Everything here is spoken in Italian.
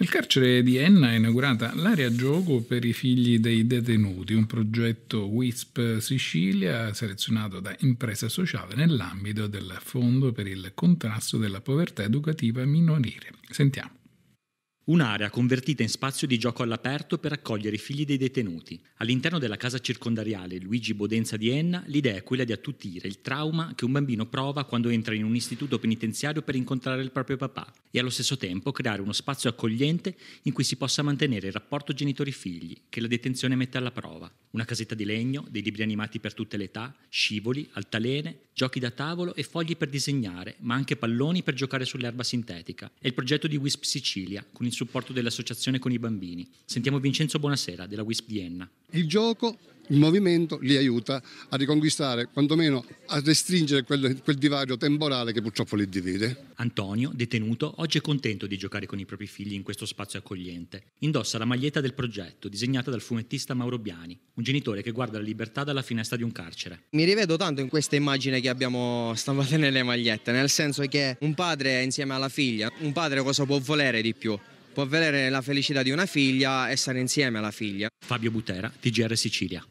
Nel carcere di Enna è inaugurata l'area gioco per i figli dei detenuti, un progetto WISP Sicilia selezionato da Impresa Sociale nell'ambito del Fondo per il contrasto della povertà educativa minorile. Sentiamo. Un'area convertita in spazio di gioco all'aperto per accogliere i figli dei detenuti. All'interno della casa circondariale Luigi Bodenza di Enna, l'idea è quella di attutire il trauma che un bambino prova quando entra in un istituto penitenziario per incontrare il proprio papà e allo stesso tempo creare uno spazio accogliente in cui si possa mantenere il rapporto genitori-figli che la detenzione mette alla prova. Una casetta di legno, dei libri animati per tutte le età, scivoli, altalene, giochi da tavolo e fogli per disegnare, ma anche palloni per giocare sull'erba sintetica. È il progetto di WISP Sicilia, con il supporto dell'associazione con i bambini. Sentiamo Vincenzo Buonasera, della WISP Vienna. Il gioco il movimento li aiuta a riconquistare, quantomeno a restringere quel, quel divario temporale che purtroppo li divide. Antonio, detenuto, oggi è contento di giocare con i propri figli in questo spazio accogliente. Indossa la maglietta del progetto, disegnata dal fumettista Mauro Biani, un genitore che guarda la libertà dalla finestra di un carcere. Mi rivedo tanto in questa immagine che abbiamo stampata nelle magliette, nel senso che un padre è insieme alla figlia, un padre cosa può volere di più? Può avere la felicità di una figlia e stare insieme alla figlia. Fabio Butera, TGR Sicilia.